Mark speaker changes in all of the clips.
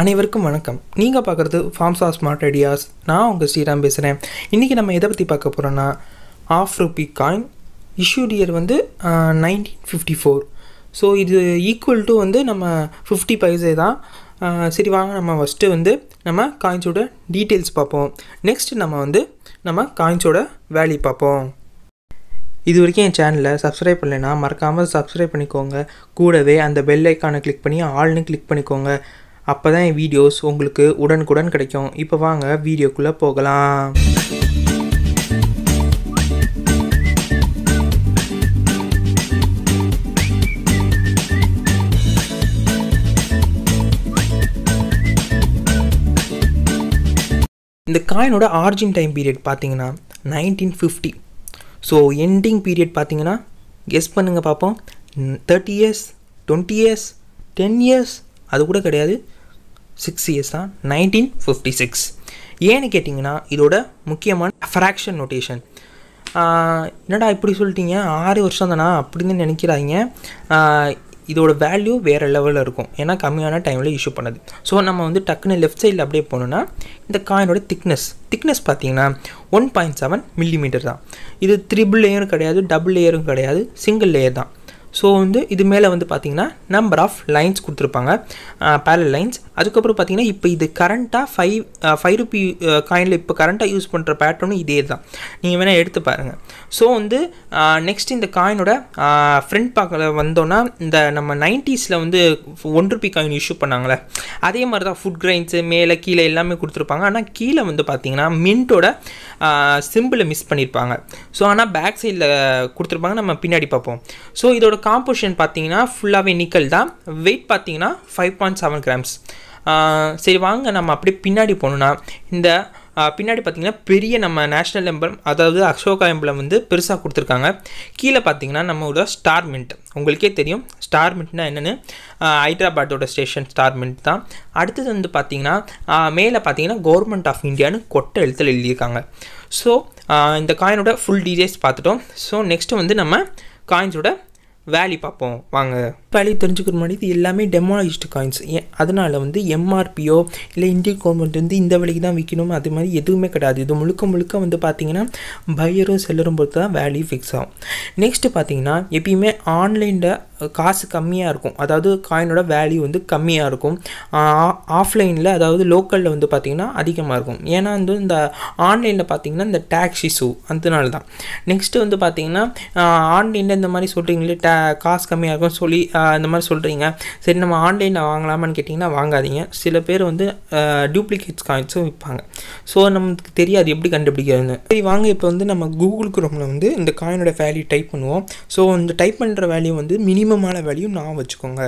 Speaker 1: அனைவருக்கும் வணக்கம் நீங்கள் பார்க்குறது ஆஃப் ஸ்மார்ட் ஐடியாஸ் நான் உங்கள் ஸ்ரீராம் பேசுகிறேன் இன்றைக்கி நம்ம எதை பற்றி பார்க்க போகிறோன்னா half rupee coin issued year வந்து நைன்டீன் ஃபிஃப்டி ஃபோர் ஸோ இது ஈக்குவல் டு வந்து நம்ம ஃபிஃப்டி பைசே தான் சரி வாங்க நம்ம ஃபஸ்ட்டு வந்து நம்ம காயின்ஸோட டீட்டெயில்ஸ் பார்ப்போம் நெக்ஸ்ட் நம்ம வந்து நம்ம காயின்ஸோட வேல்யூ பார்ப்போம் இது வரைக்கும் என் சேனலை சப்ஸ்கிரைப் பண்ணலைன்னா மறக்காமல் சப்ஸ்கிரைப் பண்ணிக்கோங்க கூடவே அந்த பெல் ஐக்கானை கிளிக் பண்ணி ஆல்னு கிளிக் பண்ணிக்கோங்க அப்போ தான் என் வீடியோஸ் உங்களுக்கு உடனுக்குடன் கிடைக்கும் இப்போ வாங்க வீடியோக்குள்ளே போகலாம் இந்த காயினோட ஆர்ஜின் டைம் பீரியட் பார்த்தீங்கன்னா nineteen fifty so ending period பார்த்தீங்கன்னா கெஸ் பண்ணுங்கள் பார்ப்போம் thirty years twenty years ten years அது கூட கிடையாது சிக்ஸ் இயர்ஸ் தான் நைன்டீன் ஃபிஃப்டி சிக்ஸ் ஏன்னு கேட்டிங்கன்னா இதோட முக்கியமான ஃப்ராக்ஷன் நோட்டேஷன் என்னடா இப்படி சொல்லிட்டீங்க ஆறு வருஷம் தானா அப்படின்னு நினைக்கிறாங்க இதோட வேல்யூ வேறு லெவலில் இருக்கும் ஏன்னா கம்மியான டைமில் இஷ்யூ பண்ணுது ஸோ நம்ம வந்து டக்குன்னு லெஃப்ட் சைடில் அப்படியே போனோம்னா இந்த காயினோட திக்னஸ் திக்னஸ் பார்த்தீங்கன்னா ஒன் பாயிண்ட் செவன் மில்லிமீட்டர் தான் இது த்ரிபிள் லேயரும் கிடையாது டபுள் லேயரும் கிடையாது சிங்கிள் லேயர் தான் ஸோ வந்து இது மேலே வந்து பார்த்திங்கன்னா நம்பர் ஆஃப் லைன்ஸ் கொடுத்துருப்பாங்க பேரல் லைன்ஸ் அதுக்கப்புறம் பார்த்திங்கன்னா இப்போ இது கரண்ட்டாக ஃபைவ் ஃபைவ் ருபி காயினில் இப்போ கரண்ட்டாக யூஸ் பண்ணுற பேட்டர்னும் இதே தான் நீங்கள் வேணால் எடுத்து பாருங்கள் ஸோ வந்து நெக்ஸ்ட் இந்த காயினோட ஃப்ரண்ட் பார்க்க வந்தோன்னா இந்த நம்ம நைன்ட்டீஸில் வந்து ஒன் ருபி காயின் இஷ்யூ பண்ணாங்களே அதே மாதிரி தான் ஃபுட் கிரைன்ஸு மேலே கீழே எல்லாமே கொடுத்துருப்பாங்க ஆனால் கீழே வந்து பார்த்திங்கன்னா மின்ட்டோட சிம்பிளை மிஸ் பண்ணியிருப்பாங்க ஸோ ஆனால் பேக் சைடில் கொடுத்துருப்பாங்க நம்ம பின்னாடி பார்ப்போம் ஸோ இதோட காம்போசிஷன் பார்த்தீங்கன்னா ஃபுல்லாகவே நிக்கல் தான் வெயிட் பார்த்தீங்கன்னா ஃபைவ் பாயிண்ட் செவன் கிராம்ஸ் சரி வாங்க நம்ம அப்படியே பின்னாடி போகணுன்னா இந்த பின்னாடி பார்த்திங்கன்னா பெரிய நம்ம நேஷ்னல் எம்பளம் அதாவது அசோகா எம்பளம் வந்து பெருசாக கொடுத்துருக்காங்க கீழே பார்த்தீங்கன்னா ஒரு ஸ்டார் மின்ட் உங்களுக்கே தெரியும் ஸ்டார் மின்ட்னா என்னென்னு ஹைதராபாத்தோட ஸ்டேஷன் ஸ்டார் மின்ட் தான் அடுத்தது வந்து பார்த்திங்கன்னா மேலே பார்த்தீங்கன்னா கவர்மெண்ட் ஆஃப் இந்தியான்னு கொட்ட எழுத்தில் எழுதியிருக்காங்க ஸோ இந்த காயினோட ஃபுல் டீடைல்ஸ் பார்த்துட்டோம் ஸோ நெக்ஸ்ட்டு வந்து நம்ம காயின்ஸோட வேல்யூ பார்ப்போம் வாங்க வேல்யூ தெரிஞ்சுக்கிற மாதிரி இது எல்லாமே டெமாலஜிஸ்ட் காயின்ஸ் ஏன் அதனால் வந்து எம்ஆர்பியோ இல்லை இந்தியன் கவர்மெண்ட் வந்து இந்த விலைக்கு தான் விற்கணும் அது மாதிரி எதுவுமே கிடையாது இது முழுக்க முழுக்க வந்து பார்த்திங்கன்னா பையரும் செல்லரும் பொறுத்து தான் வேல்யூ ஃபிக்ஸ் ஆகும் நெக்ஸ்ட்டு பார்த்திங்கன்னா எப்பயுமே ஆன்லைனில் காசு கம்மியாக இருக்கும் அதாவது காயினோட வேல்யூ வந்து கம்மியாக இருக்கும் ஆஃப்லைனில் அதாவது லோக்கலில் வந்து பார்த்திங்கன்னா அதிகமாக இருக்கும் ஏன்னா வந்து இந்த ஆன்லைனில் பார்த்திங்கன்னா இந்த டேக்ஸ் இஷ்யூ அதனால தான் நெக்ஸ்ட்டு வந்து பார்த்திங்கன்னா ஆன்லைனில் இந்த மாதிரி சொல்கிறீங்களே காசு கம்மியாக இருக்கும் சொல்லி இந்த மாதிரி சொல்கிறீங்க சரி நம்ம ஆன்லைனில் வாங்கலாமான்னு கேட்டிங்கன்னா வாங்காதீங்க சில பேர் வந்து டூப்ளிகேட்ஸ் காயின்ஸும் விற்பாங்க ஸோ நமக்கு தெரியாது எப்படி கண்டுபிடிக்கிறது சரி வாங்க இப்போ வந்து நம்ம கூகுள் குரோமில் வந்து இந்த காயினோட வேல்யூ டைப் பண்ணுவோம் ஸோ இந்த டைப் பண்ணுற வேல்யூ வந்து மினிமமான வேல்யூ நான் வச்சுக்கோங்க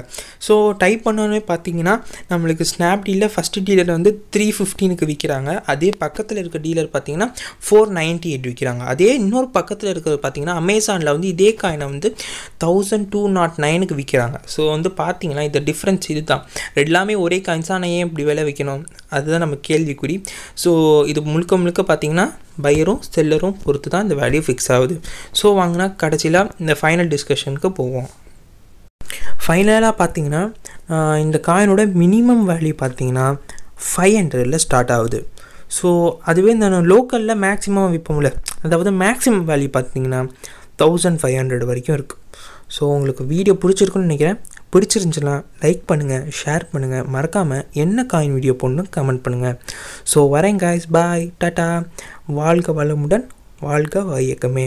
Speaker 1: ஸோ டைப் பண்ணோன்னே பார்த்தீங்கன்னா நம்மளுக்கு ஸ்னாப்டீலில் ஃபஸ்ட்டு டீலர் வந்து த்ரீ ஃபிஃப்டீனுக்கு விற்கிறாங்க அதே பக்கத்தில் இருக்க டீலர் பார்த்தீங்கன்னா ஃபோர் நைன்ட்டி எயிட் விற்கிறாங்க அதே இன்னொரு பக்கத்தில் இருக்கிறது பார்த்தீங்கன்னா அமேசானில் வந்து இதே காயினை வந்து தௌ தௌசண்ட் டூ நாட் நைனுக்கு விற்கிறாங்க ஸோ வந்து பார்த்தீங்கன்னா இந்த டிஃப்ரென்ஸ் இது தான் எல்லாமே ஒரே காயின்ஸான ஏன் இப்படி விலை வைக்கணும் அதுதான் நம்ம கேள்விக்குறி ஸோ இது முழுக்க முழுக்க பார்த்தீங்கன்னா பையரும் செல்லரும் பொறுத்து தான் இந்த வேல்யூ ஃபிக்ஸ் ஆகுது ஸோ வாங்கினா கடைசியில் இந்த ஃபைனல் டிஸ்கஷனுக்கு போவோம் ஃபைனலாக பார்த்தீங்கன்னா இந்த காயினோட மினிமம் வேல்யூ பார்த்தீங்கன்னா ஃபைவ் ஹண்ட்ரடில் ஸ்டார்ட் ஆகுது ஸோ அதுவே இந்த லோக்கலில் மேக்ஸிமம் விற்போம்ல அதாவது மேக்ஸிமம் வேல்யூ பார்த்தீங்கன்னா தௌசண்ட் ஃபைவ் ஹண்ட்ரட் வரைக்கும் இருக்குது ஸோ உங்களுக்கு வீடியோ பிடிச்சிருக்குன்னு நினைக்கிறேன் பிடிச்சிருந்துச்சுன்னா லைக் பண்ணுங்கள் ஷேர் பண்ணுங்கள் மறக்காமல் என்ன காயின் வீடியோ போடணும் கமெண்ட் பண்ணுங்கள் ஸோ வரேன் காய்ஸ் பாய் டாட்டா வாழ்க வளமுடன் வாழ்க வையக்கமே